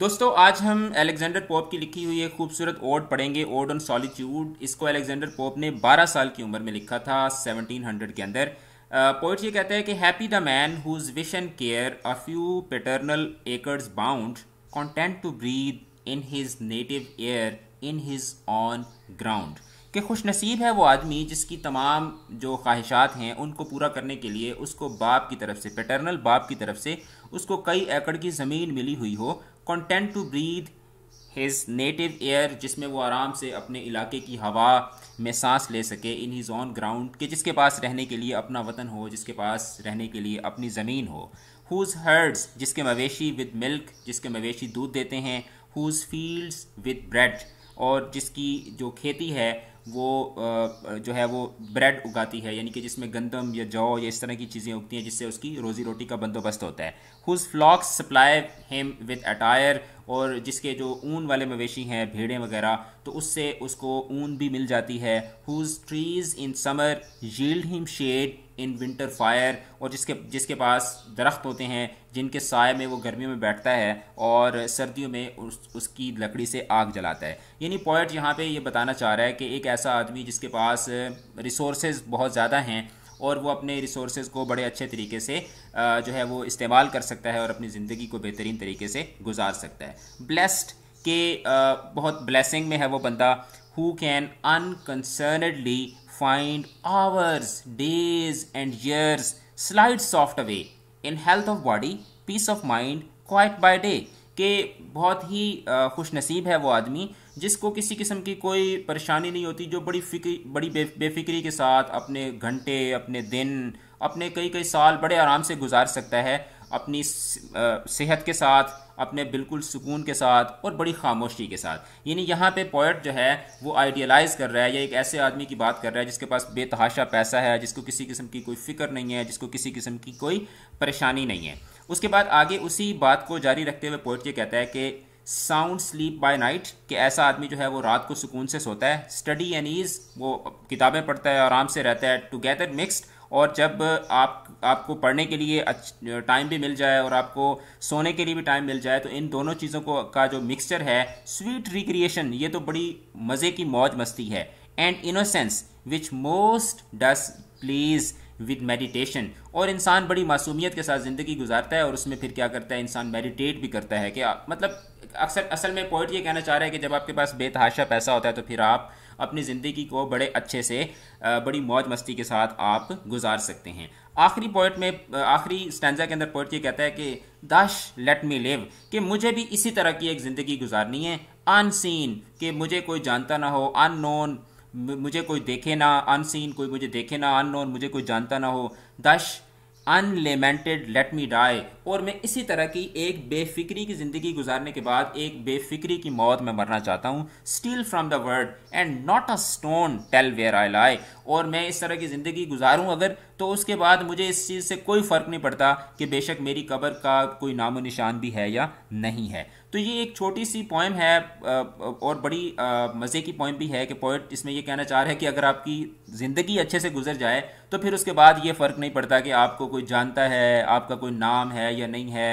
दोस्तों आज हम अलेक्जेंडर पोप की लिखी हुई एक खूबसूरत ओड पढ़ेंगे ओड ऑन सॉलिट्यूड इसको अलेक्जेंडर पोप ने 12 साल की उम्र में लिखा था 1700 के अंदर पोइट ये कहता है कि happy the man whose wish and care a few paternal acres bound content to breathe in his native air in his own ground कि खुश नसीब है वो आदमी जिसकी तमाम जो ख्वाहिशात हैं उनको पूरा करने के लिए उसको बाप की तरफ से पेटर्नल बाप की तरफ से उसको कई एकड़ की ज़मीन मिली हुई हो content to breathe his native air जिसमें वो आराम से अपने इलाके की हवा में सांस ले सके इन हीज़ ऑन ग्राउंड के जिसके पास रहने के लिए अपना वतन हो जिसके पास रहने के लिए अपनी ज़मीन हो हुज़ हर्ड्स जिसके मवेशी विद मिल्क जिसके मवेशी दूध देते हैं हुज़ फील्ड्स विद ब्रेड और जिसकी जो खेती है वो जो है वो ब्रेड उगाती है यानी कि जिसमें गंदम या जौ या इस तरह की चीज़ें उगती हैं जिससे उसकी रोज़ी रोटी का बंदोबस्त होता है whose flocks supply him with attire और जिसके जो ऊन वाले मवेशी हैं भेड़े वगैरह तो उससे उसको ऊन भी मिल जाती है whose trees in summer yield him shade in winter fire और जिसके जिसके पास दरख्त होते हैं जिनके साय में वो गर्मियों में बैठता है और सर्दियों में उस उसकी लकड़ी से आग जलाता है यानी पॉइंट यहाँ पे ये बताना चाह रहा है कि एक ऐसा आदमी जिसके पास रिसोर्सेज बहुत ज़्यादा हैं और वो अपने रिसोर्सेज को बड़े अच्छे तरीके से जो है वो इस्तेमाल कर सकता है और अपनी ज़िंदगी को बेहतरीन तरीके से गुजार सकता है ब्लेस्ड के बहुत ब्लेसिंग में है वो बंदा who can unconcernedly find hours days and years slide soft away in health of body peace of mind quiet by day कि बहुत ही खुश नसीब है वो आदमी जिसको किसी किस्म की कोई परेशानी नहीं होती जो बड़ी फिक्री बड़ी बे, बेफिक्री के साथ अपने घंटे अपने दिन अपने कई कई साल बड़े आराम से गुजार सकता है अपनी सेहत के साथ अपने बिल्कुल सुकून के साथ और बड़ी खामोशी के साथ यानी यहाँ पे पोइट जो है वो आइडियलाइज़ कर रहा है या एक ऐसे आदमी की बात कर रहा है जिसके पास बेतहाशा पैसा है जिसको किसी किस्म की कोई फिक्र नहीं है जिसको किसी किस्म की कोई परेशानी नहीं है उसके बाद आगे उसी बात को जारी रखते हुए पोइट ये कहता है कि साउंड स्लीप बाय नाइट कि ऐसा आदमी जो है वो रात को सुकून से सोता है स्टडी एंड ईज वो किताबें पढ़ता है आराम से रहता है टुगेदर मिक्सड और जब आप आपको पढ़ने के लिए टाइम भी मिल जाए और आपको सोने के लिए भी टाइम मिल जाए तो इन दोनों चीज़ों को का जो मिक्सचर है स्वीट रिक्रिएशन ये तो बड़ी मज़े की मौज मस्ती है and innocence which most does please with meditation और इंसान बड़ी मासूमियत के साथ ज़िंदगी गुजारता है और उसमें फिर क्या करता है इंसान मेडिटेट भी करता है कि मतलब अक्सर असल में पोइट ये कहना चाह रहा है कि जब आपके पास बेतहाशा पैसा होता है तो फिर आप अपनी ज़िंदगी को बड़े अच्छे से बड़ी मौज मस्ती के साथ आप गुजार सकते हैं आखिरी पॉइंट में आखिरी स्टैंडा के अंदर पॉइंट ये कहता है कि दश लेट मी लिव कि मुझे भी इसी तरह की एक ज़िंदगी गुजारनी है अनसीन कि मुझे कोई जानता ना हो अननोन मुझे कोई देखे ना अनसीन कोई मुझे देखे ना अननोन मुझे कोई जानता ना हो दश अनलिमेंटेड लेट मी डाई और मैं इसी तरह की एक बेफिक्री की ज़िंदगी गुजारने के बाद एक बेफिक्री की मौत में मरना चाहता हूँ steal from the world and not a stone tell where I lie और मैं इस तरह की ज़िंदगी गुजारूँ अगर तो उसके बाद मुझे इस चीज़ से कोई फ़र्क नहीं पड़ता कि बेशक मेरी कबर का कोई नामो निशान भी है या नहीं है तो ये एक छोटी सी पोएम है और बड़ी मज़े की पोएम भी है कि पोइट इसमें ये कहना चाह रहा है कि अगर आपकी ज़िंदगी अच्छे से गुजर जाए तो फिर उसके बाद ये फ़र्क नहीं पड़ता कि आपको कोई जानता है आपका कोई नाम है या नहीं है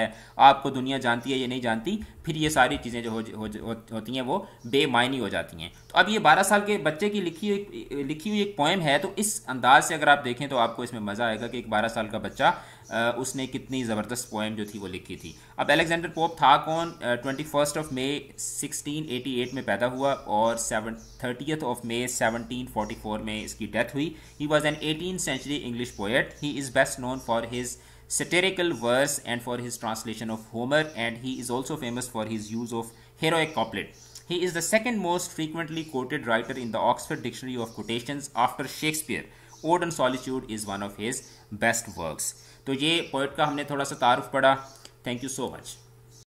आपको दुनिया जानती है या नहीं जानती फिर ये सारी चीज़ें जो हो, हो, हो, होती हैं वो बेमायनी हो जाती हैं तो अब ये बारह साल के बच्चे की लिखी हुई लिखी हुई एक पोएम है तो इस अंदाज से अगर आप देखें तो आपको इसमें मज़ा आएगा कि एक बारह साल का बच्चा उसने कितनी ज़बरदस्त पोएम जो थी वो लिखी थी अब अलेक्जेंडर पोप था कौन twenty first of May sixteen eighty eight में पैदा हुआ और सेवन थर्टियथ ऑफ मे 1744 में इसकी डेथ हुई he was an eighteen century English poet he is best known for his satirical verse and for his translation of Homer and he is also famous for his use of heroic couplet he is the second most frequently quoted writer in the Oxford Dictionary of quotation after Shakespeare ode and solitude is one of his best works तो ये poet का हमने थोड़ा सा तारुफ पढ़ा thank you so much